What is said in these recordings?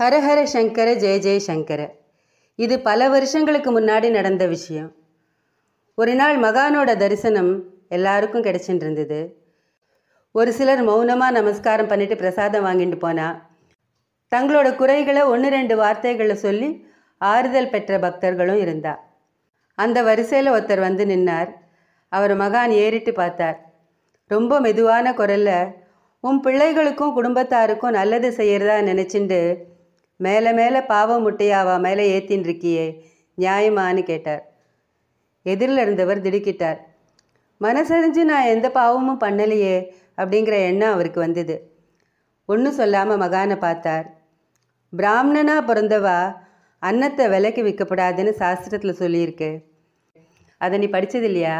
ஹரஹர சங்கர ஜெய ஜெய சங்கர இது பல வருஷங்களுக்கு முன்னாடி நடந்த விஷயம் ஒரு நாள் மகானோட தரிசனம் எல்லாருக்கும் கிடச்சிட்டு இருந்தது ஒரு சிலர் மௌனமாக நமஸ்காரம் பண்ணிட்டு பிரசாதம் வாங்கிட்டு போனா தங்களோட குறைகளை ஒன்று ரெண்டு வார்த்தைகளை சொல்லி ஆறுதல் பெற்ற பக்தர்களும் இருந்தா அந்த வரிசையில் ஒருத்தர் வந்து நின்னார் அவர் மகான் ஏறிட்டு பார்த்தார் ரொம்ப மெதுவான குரலில் உன் பிள்ளைகளுக்கும் குடும்பத்தாருக்கும் நல்லது செய்கிறதா நினச்சிண்டு மேலே மேலே பாவம் முட்டையாவா மேலே ஏத்தின்னு இருக்கியே நியாயமானு கேட்டார் எதிரில் இருந்தவர் திடுக்கிட்டார் மனசறிஞ்சு நான் எந்த பாவமும் பண்ணலையே அப்படிங்கிற எண்ணம் அவருக்கு வந்தது ஒன்றும் சொல்லாமல் மகானை பார்த்தார் பிராமணனாக பிறந்தவா அன்னத்தை விலைக்கு விற்கப்படாதுன்னு சாஸ்திரத்தில் சொல்லியிருக்கு அதை நீ படித்தது இல்லையா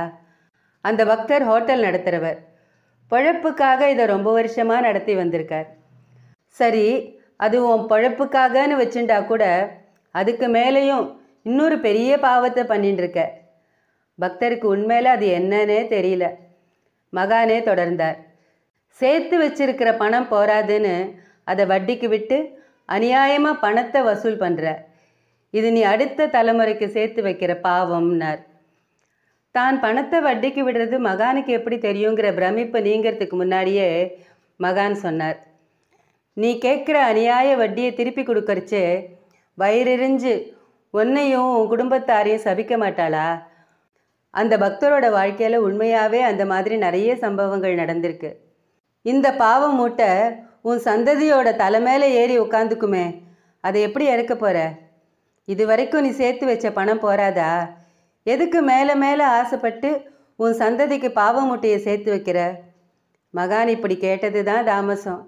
அந்த பக்தர் ஹோட்டல் நடத்துகிறவர் பழப்புக்காக இதை ரொம்ப வருஷமாக நடத்தி வந்திருக்கார் சரி அது உன் பழப்புக்காகன்னு வச்சுட்டா கூட அதுக்கு மேலேயும் இன்னொரு பெரிய பாவத்தை பண்ணிட்டுருக்க பக்தருக்கு உண்மையில் அது என்னன்னே தெரியல மகானே தொடர்ந்தார் சேர்த்து வச்சிருக்கிற பணம் போராதுன்னு அதை வட்டிக்கு விட்டு அநியாயமாக பணத்தை வசூல் பண்ணுற இது நீ அடுத்த தலைமுறைக்கு சேர்த்து வைக்கிற பாவம்னார் தான் பணத்தை வட்டிக்கு விடுறது மகானுக்கு எப்படி தெரியுங்கிற பிரமிப்பு நீங்கிறதுக்கு முன்னாடியே மகான் சொன்னார் நீ கேட்குற அநியாய வட்டியை திருப்பி கொடுக்கறச்சு வயிறெறிஞ்சு உன்னையும் உன் குடும்பத்தாரையும் சபிக்க மாட்டாளா அந்த பக்தரோட வாழ்க்கையில் உண்மையாகவே அந்த மாதிரி நிறைய சம்பவங்கள் நடந்திருக்கு இந்த பாவம் மூட்டை உன் சந்ததியோட தலை மேலே ஏறி உட்காந்துக்குமே அதை எப்படி இறக்க போகிற இது வரைக்கும் நீ சேர்த்து வச்ச பணம் போராதா எதுக்கு மேலே மேலே ஆசைப்பட்டு உன் சந்ததிக்கு பாவ மூட்டையை சேர்த்து வைக்கிற மகான் இப்படி கேட்டது தான் தாமசம்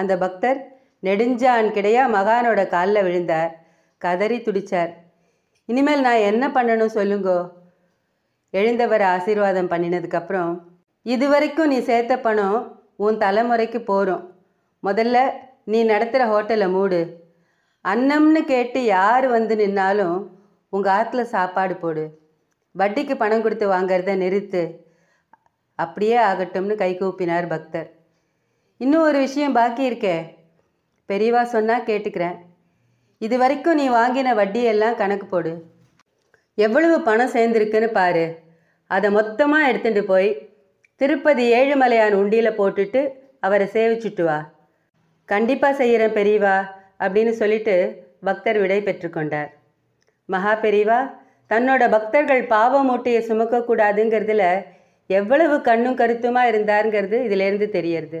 அந்த பக்தர் நெடுஞ்சான் கிடையா மகானோட காலில் விழுந்தார் கதறி துடிச்சார் இனிமேல் நான் என்ன பண்ணணும் சொல்லுங்கோ எழுந்தவர் ஆசீர்வாதம் பண்ணினதுக்கப்புறம் இதுவரைக்கும் நீ சேர்த்த பணம் உன் தலைமுறைக்கு போகிறோம் முதல்ல நீ நடத்துகிற ஹோட்டலை மூடு அன்னம்னு கேட்டு யார் வந்து நின்னாலும் உங்கள் ஆற்றுல சாப்பாடு போடு வட்டிக்கு பணம் கொடுத்து வாங்கிறத நிறுத்து அப்படியே ஆகட்டும்னு கை கூப்பினார் பக்தர் இன்னும் ஒரு விஷயம் பாக்கி இருக்கே பெரியவா சொன்னால் கேட்டுக்கிறேன் இது வரைக்கும் நீ வாங்கின வட்டியெல்லாம் கணக்கு போடு எவ்வளவு பணம் சேர்ந்துருக்குன்னு பாரு அதை மொத்தமாக எடுத்துகிட்டு போய் திருப்பதி ஏழுமலையான் உண்டியில் போட்டுட்டு அவரை சேவிச்சுட்டு வா கண்டிப்பாக செய்கிறேன் பெரியவா அப்படின்னு சொல்லிட்டு பக்தர் விடை பெற்றுக்கொண்டார் மகா பெரியவா தன்னோட பக்தர்கள் பாவ மூட்டையை சுமக்கக்கூடாதுங்கிறதுல எவ்வளவு கண்ணும் கருத்துமாக இருந்தாருங்கிறது இதிலேருந்து தெரியறது